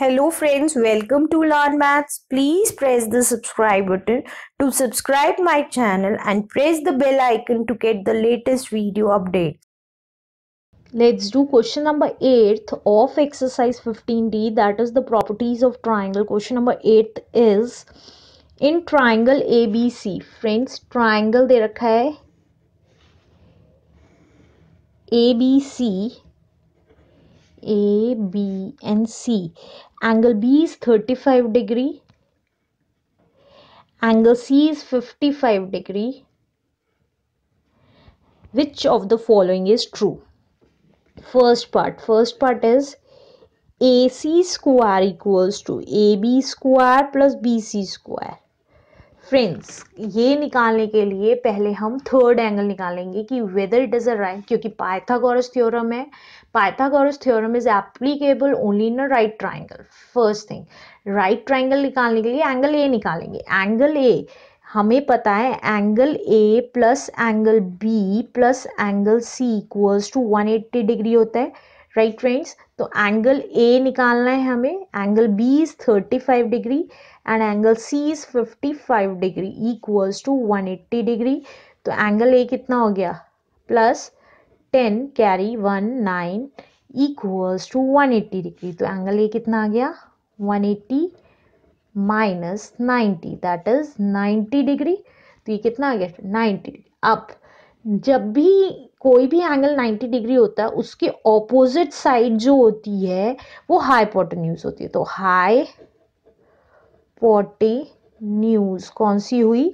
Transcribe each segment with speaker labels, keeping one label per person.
Speaker 1: Hello friends, welcome to Learn Maths. Please press the subscribe button to subscribe my channel and press the bell icon to get the latest video updates. Let's do question number 8th of exercise 15D that is the properties of triangle. Question number 8th is in triangle ABC. Friends, triangle they rakha ABC a, B and C. Angle B is 35 degree. Angle C is 55 degree. Which of the following is true? First part. First part is AC square equals to AB square plus BC square. Friends ये निकालने के लिए पहले हम third angle निकालेंगे कि whether it a right क्योंकि Pythagoras theorem है Pythagoras theorem is applicable only in a right triangle first thing right triangle निकालने के लिए एंगल ए निकालेंगे एंगल ए हमें पता है angle A plus angle B plus angle C equals to 180 degree होता है राइट फ्रेंड्स तो एंगल ए निकालना है हमें angle B is 35 degree and angle C is 55 degree equals to 180 degree तो एंगल ए कितना हो गया plus 10 carry 1 nine equals to 180 degree तो एंगल ए कितना आ गया 180 minus ninety that is 90 degree तो ये कितना आ गया 90 अब जब भी कोई भी एंगल 90 डिग्री होता है उसके ऑपोजिट साइड जो होती है वो हाईपोटेन्यूज होती है तो हाई न्यूज कौन सी हुई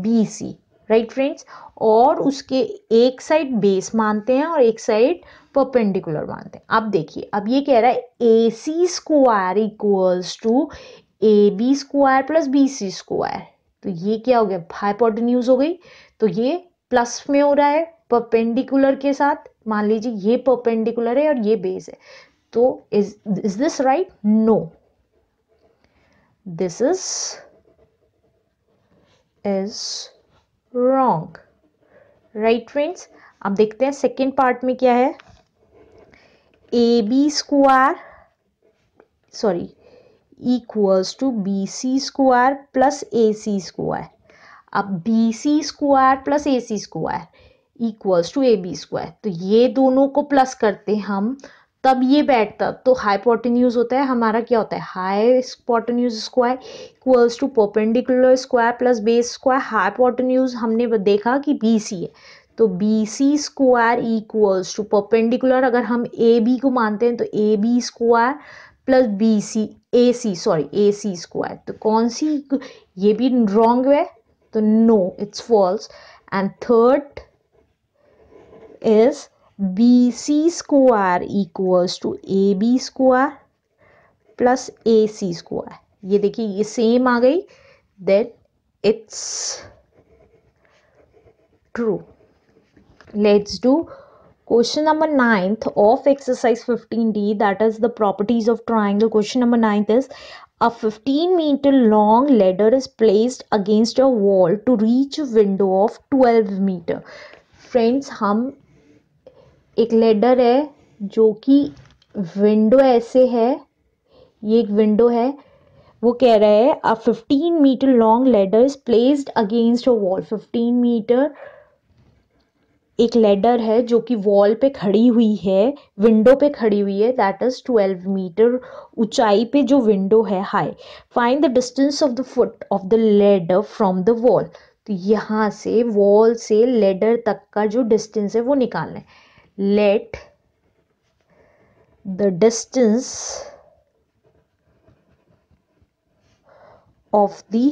Speaker 1: बी सी राइट फ्रेंड्स और उसके एक साइड बेस मानते हैं और एक साइड परपेंडिकुलर मानते हैं अब देखिए अब ये कह रहा है A C square equals to A B square plus B C square तो ये क्या हो गया न्यूज हो गई तो ये प्लस में हो रहा है परपेंडिकुलर के साथ मान लीजिए ये परपेंडिकुलर है और ये बेस है तो is this right no this is is wrong right friends अब देखते हैं सेकेंड पार्ट में क्या है A B square sorry equals to B C square plus A C square अब B C square plus A C square equals to A B square तो ये दोनों को प्लस करते हम तब ये बैठता तो हाईपोटेन्यूज होता है हमारा क्या होता है hypotenuse square equals to perpendicular square plus base square hypotenuse हमने देखा कि बी सी है तो B C square equals to perpendicular अगर हम ए बी को मानते हैं तो A B square plus B C A C sorry A C square तो कौन सी ये भी रॉन्ग है तो no it's false and third is B C square equals to A B square plus A C square ये देखिए ये सेम आ गई then it's true let's do question number 9th of exercise 15d that is the properties of triangle question number 9th is A 15 meter long ladder is placed against a wall to reach a window of 12 meter. Friends हम एक ladder है जो कि window ऐसे है ये एक window है वो कह रहा है a 15 meter long ladder is placed against a wall 15 meter एक लेडर है जो कि वॉल पे खड़ी हुई है विंडो पे खड़ी हुई है दैट इज ट्वेल्व मीटर ऊंचाई पे जो विंडो है high find the distance of the foot of the ladder from the wall तो यहाँ से वॉल से लेडर तक का जो डिस्टेंस है वो निकालना है let the distance of the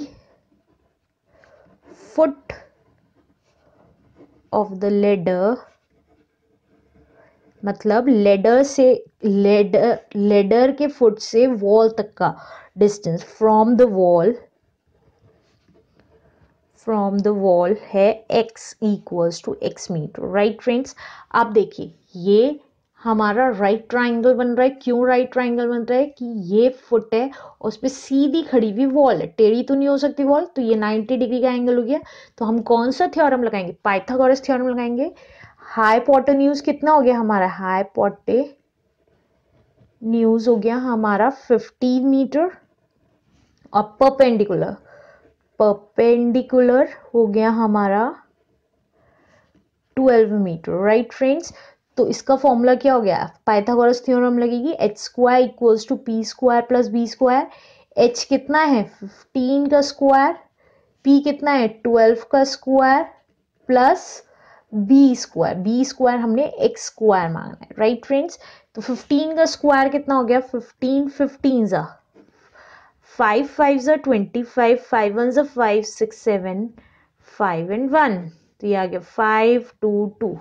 Speaker 1: foot of the ladder मतलब लेडर से लेडर लेडर के फुट से वॉल तक का distance from the wall from the wall है X equals to X meter right friends आप देखिए ये हमारा राइट ट्राइंगल बन रहा है क्यों राइट ट्राइंगल बन रहा है कि ये फुट है और उस पर सीधी खड़ी हुई वॉल है टेढ़ी तो नहीं हो सकती वॉल तो ये 90 डिग्री का एंगल हो गया तो हम कौन सा थ्योरम लगाएंगे पाइथागोरस थ्योरम लगाएंगे न्यूज कितना हो गया हमारा पॉटे न्यूज हो गया हमारा 15 मीटर और परपेंडिकुलर परपेंडिकुलर हो गया हमारा 12 मीटर राइट फ्रेंड्स तो इसका फॉर्मूला क्या हो गया पाइथागोरस थ्योरम लगेगी H square equals to P square plus B square H कितना है फिफ्टीन का स्क्वायर पी कितना है ट्वेल्व का square plus B square B square हमने एक्स स्क्वायर मांगना है राइट फ्रेंड्स तो फिफ्टीन का स्क्वायर कितना हो गया फिफ्टीन फिफ्टीन ज़ा फाइव फाइव ज़ा ट्वेंटी फाइव फाइव वन ज़ा five six seven five and one तो ये आ गया five two two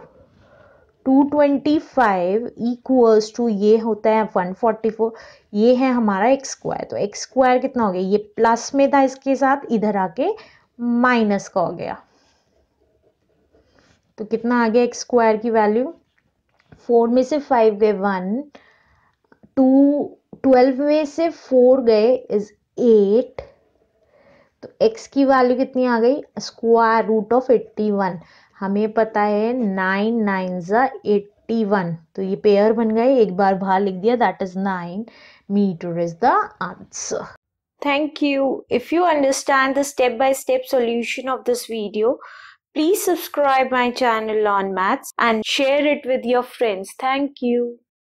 Speaker 1: 225 equals to ये होता है 144 ये है हमारा एक्स स्क्वायर तो एक्स स्क्वायर कितना हो गया ये प्लस में था इसके साथ इधर आके माइनस का हो गया तो कितना आ गया एक्स स्क्वायर की वैल्यू फोर में से फाइव गए वन टू ट्वेल्व में से फोर गए इज एट तो एक्स की वैल्यू कितनी आ गई square root of eighty one हमें पता है नाइन नाइन ज़ा एट्टी वन तो ये पेयर बन गए एक बार बाहर लिख दिया that is nine meter is the answer thank you if you understand the step by step solution of this video please subscribe my channel on maths and share it with your friends thank you